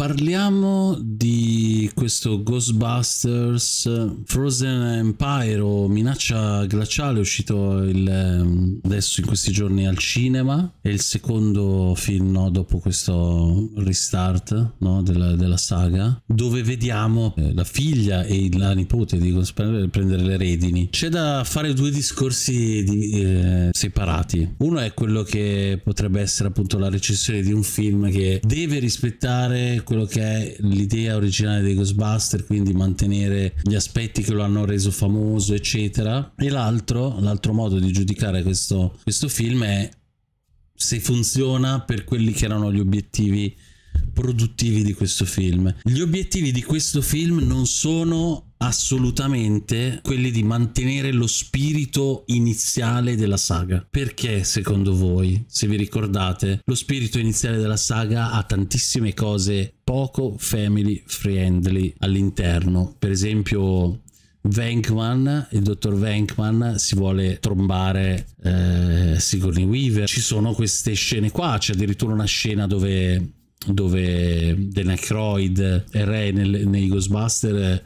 Parliamo di questo Ghostbusters Frozen Empire o Minaccia Glaciale uscito il, adesso in questi giorni al cinema, è il secondo film no, dopo questo restart no, della, della, saga dove vediamo eh, la figlia e la nipote di Ghostbusters prendere le redini. C'è da fare due discorsi di, eh, separati, uno è quello che potrebbe essere appunto la recensione di un film che deve rispettare quello che è l'idea originale dei Ghostbusters, quindi mantenere gli aspetti che lo hanno reso famoso, eccetera. E l'altro, l'altro modo di giudicare questo, questo film è se funziona per quelli che erano gli obiettivi produttivi di questo film. Gli obiettivi di questo film non sono assolutamente quelli di mantenere lo spirito iniziale della saga. Perché secondo voi, se vi ricordate, lo spirito iniziale della saga ha tantissime cose poco family friendly all'interno. Per esempio Venkman, il dottor Venkman si vuole trombare eh, Sigourney Weaver. Ci sono queste scene qua, c'è addirittura una scena dove dove The Necroid e Ray nel, nei Ghostbusters eh,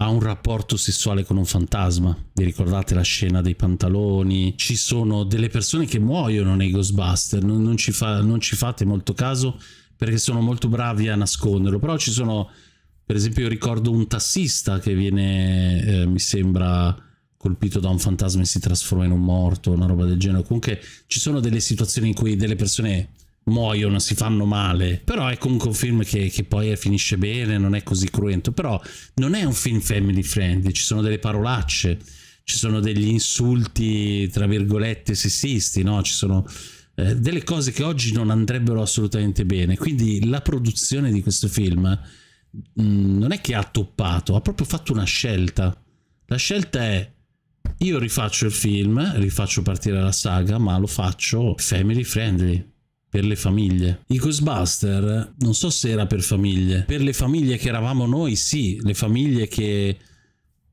ha un rapporto sessuale con un fantasma. Vi ricordate la scena dei pantaloni? Ci sono delle persone che muoiono nei Ghostbusters, non, non, ci, fa, non ci fate molto caso perché sono molto bravi a nasconderlo, però ci sono, per esempio, io ricordo un tassista che viene, eh, mi sembra, colpito da un fantasma e si trasforma in un morto, una roba del genere. Comunque ci sono delle situazioni in cui delle persone muoiono, si fanno male. Però è comunque un film che, che, poi finisce bene, non è così cruento. Però non è un film family friendly, ci sono delle parolacce, ci sono degli insulti, tra virgolette, sessisti, no? Ci sono eh, delle cose che oggi non andrebbero assolutamente bene. Quindi la produzione di questo film mh, mm, non è che ha toppato, ha proprio fatto una scelta. La scelta è io rifaccio il film, rifaccio partire la saga, ma lo faccio family friendly per le famiglie. I Ghostbuster non so se era per famiglie. Per le famiglie che eravamo noi, sì, le famiglie che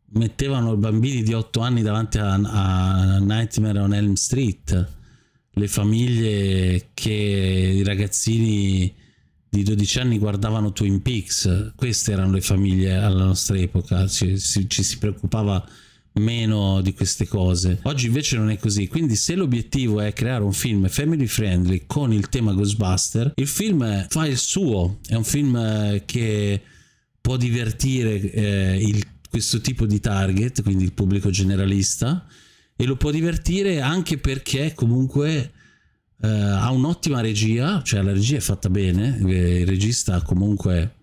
mettevano bambini di 8 anni davanti a, a Nightmare on Elm Street, le famiglie che i ragazzini di 12 anni guardavano Twin Peaks, queste erano le famiglie alla nostra epoca, ci, ci, ci si preoccupava meno di queste cose. Oggi invece non è così, quindi se l'obiettivo è creare un film family friendly con il tema Ghostbuster, il film fa il suo, è un film eh, che può divertire eh, il, questo tipo di target, quindi il pubblico generalista, e lo può divertire anche perché comunque eh, ha un'ottima regia, cioè la regia è fatta bene, eh, il regista comunque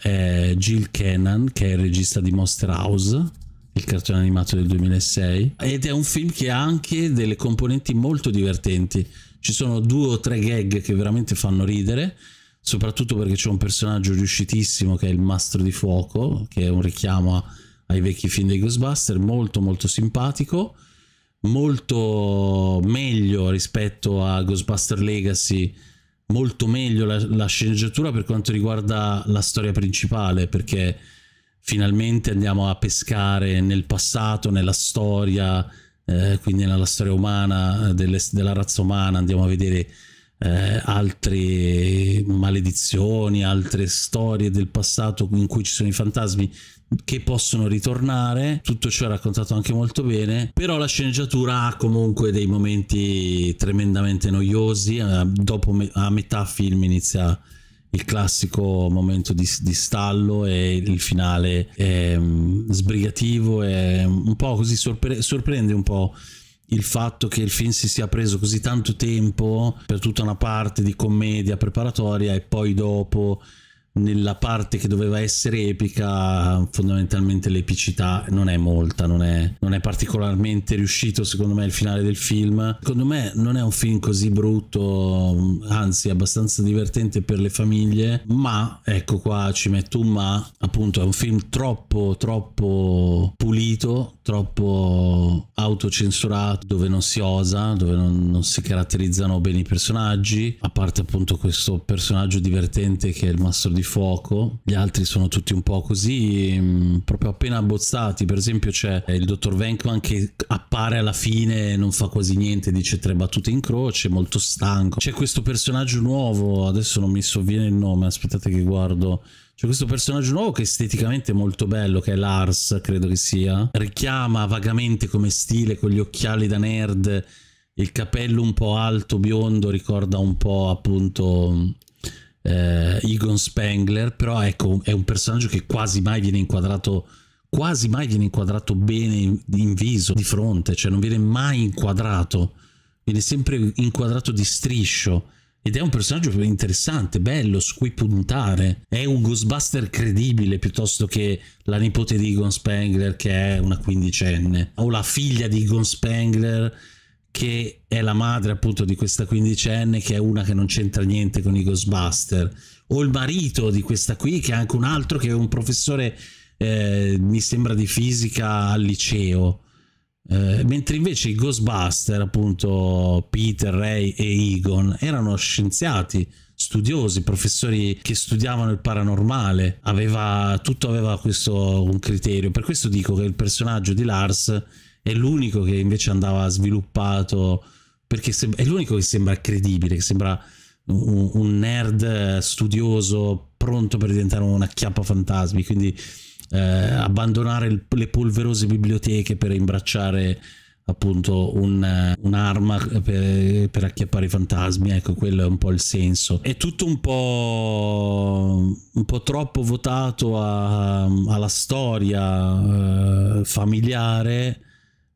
è Jill Cannon, che è il regista di Monster House il cartone animato del 2006 ed è un film che ha anche delle componenti molto divertenti ci sono due o tre gag che veramente fanno ridere soprattutto perché c'è un personaggio riuscitissimo che è il mastro di fuoco che è un richiamo ai vecchi film dei Ghostbuster molto molto simpatico molto meglio rispetto a Ghostbuster Legacy molto meglio la, la sceneggiatura per quanto riguarda la storia principale perché finalmente andiamo a pescare nel passato, nella storia, eh, quindi nella storia umana, eh, delle, della razza umana, andiamo a vedere eh, altre maledizioni, altre storie del passato in cui ci sono i fantasmi che possono ritornare. Tutto ciò è raccontato anche molto bene, però la sceneggiatura ha comunque dei momenti tremendamente noiosi, eh, dopo me a metà film inizia il classico momento di, di stallo e il finale è, ehm, sbrigativo e un po' così sorpre sorprende un po' il fatto che il film si sia preso così tanto tempo per tutta una parte di commedia preparatoria e poi dopo nella parte che doveva essere epica, fondamentalmente l'epicità non è molta, non è, non è, particolarmente riuscito secondo me il finale del film. Secondo me non è un film così brutto, anzi abbastanza divertente per le famiglie, ma ecco qua ci metto un ma, appunto è un film troppo, troppo pulito, troppo autocensurato, dove non si osa, dove non, non si caratterizzano bene i personaggi, a parte appunto questo personaggio divertente che è il mastro di di fuoco, gli altri sono tutti un po' così, mm, proprio appena abbozzati. Per esempio c'è eh, il dottor Venkman che appare alla fine, non fa quasi niente, dice tre battute in croce, molto stanco. C'è questo personaggio nuovo, adesso non mi sovviene il nome, aspettate che guardo. C'è questo personaggio nuovo che esteticamente è molto bello, che è Lars, credo che sia. Richiama vagamente come stile con gli occhiali da nerd, il capello un po' alto, biondo, ricorda un po' appunto eh, Egon Spengler, però ecco, è un personaggio che quasi mai viene inquadrato quasi mai viene inquadrato bene in, in viso, di fronte, cioè non viene mai inquadrato, viene sempre inquadrato di striscio. Ed è un personaggio interessante, bello, su cui puntare. È un Ghostbuster credibile piuttosto che la nipote di Egon Spengler che è una quindicenne. O la figlia di Egon Spengler che è la madre appunto di questa quindicenne che è una che non c'entra niente con i Ghostbuster o il marito di questa qui che è anche un altro che è un professore eh, mi sembra di fisica al liceo eh, mentre invece i Ghostbuster appunto Peter, Ray e Egon erano scienziati studiosi, professori che studiavano il paranormale aveva, tutto aveva questo un criterio per questo dico che il personaggio di Lars è l'unico che invece andava sviluppato perché è l'unico che sembra credibile, che sembra un, un, nerd studioso pronto per diventare una chiappa fantasmi, quindi eh, abbandonare il, le polverose biblioteche per imbracciare appunto un, un'arma per, per acchiappare i fantasmi, ecco quello è un po' il senso. È tutto un po', un po troppo votato a, alla storia eh, familiare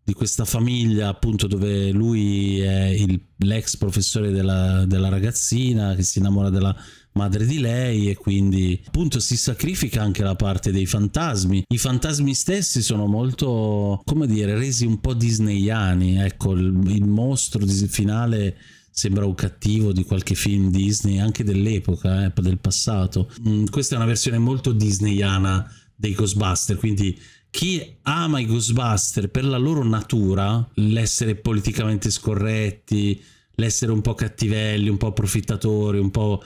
di questa famiglia appunto dove lui è l'ex professore della, della ragazzina che si innamora della madre di lei e quindi appunto si sacrifica anche la parte dei fantasmi. I fantasmi stessi sono molto, come dire, resi un po' disneyani, ecco, il, il mostro finale sembra un cattivo di qualche film Disney, anche dell'epoca, eh, del passato. Mm, questa è una versione molto disneyana dei Ghostbuster, quindi chi ama i Ghostbuster per la loro natura, l'essere politicamente scorretti, l'essere un po' cattivelli, un po' approfittatori, un po',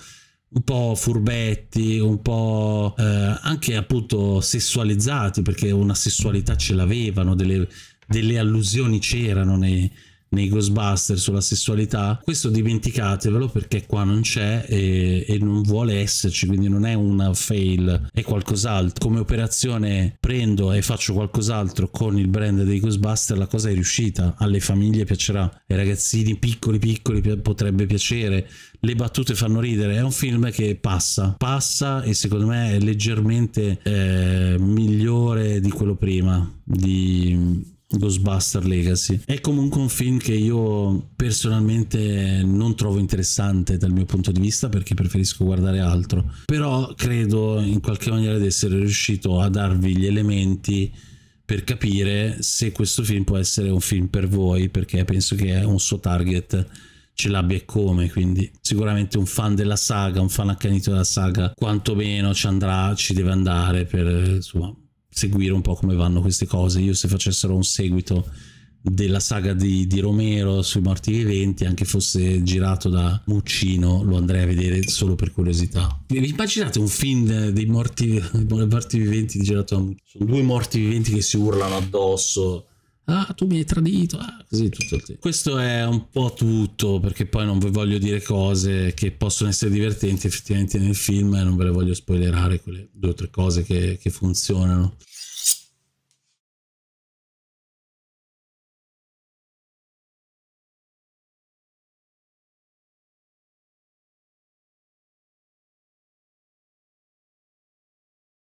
un po furbetti, un po' eh, anche appunto sessualizzati, perché una sessualità ce l'avevano, delle, delle allusioni c'erano nei, nei Ghostbusters sulla sessualità, questo dimenticatevelo perché qua non c'è e, e, non vuole esserci, quindi non è una fail, è qualcos'altro. Come operazione prendo e faccio qualcos'altro con il brand dei Ghostbusters, la cosa è riuscita, alle famiglie piacerà, ai ragazzini piccoli piccoli potrebbe piacere, le battute fanno ridere, è un film che passa, passa e secondo me è leggermente eh, migliore di quello prima. Di Ghostbuster Legacy. È comunque un film che io personalmente non trovo interessante dal mio punto di vista perché preferisco guardare altro, però credo in qualche maniera di essere riuscito a darvi gli elementi per capire se questo film può essere un film per voi perché penso che un suo target ce l'abbia e come quindi sicuramente un fan della saga un fan accanito della saga quantomeno ci andrà ci deve andare per insomma seguire un po' come vanno queste cose. Io se facessero un seguito della saga di, di Romero sui morti viventi, anche fosse girato da Muccino, lo andrei a vedere solo per curiosità. Vi immaginate un film dei morti, dei morti viventi girato da Muccino? Sono due morti viventi che si urlano addosso ah tu mi hai tradito, ah, così tutto il tempo. Questo è un po' tutto perché poi non vi voglio dire cose che possono essere divertenti effettivamente nel film e non ve le voglio spoilerare quelle due o tre cose che, che funzionano.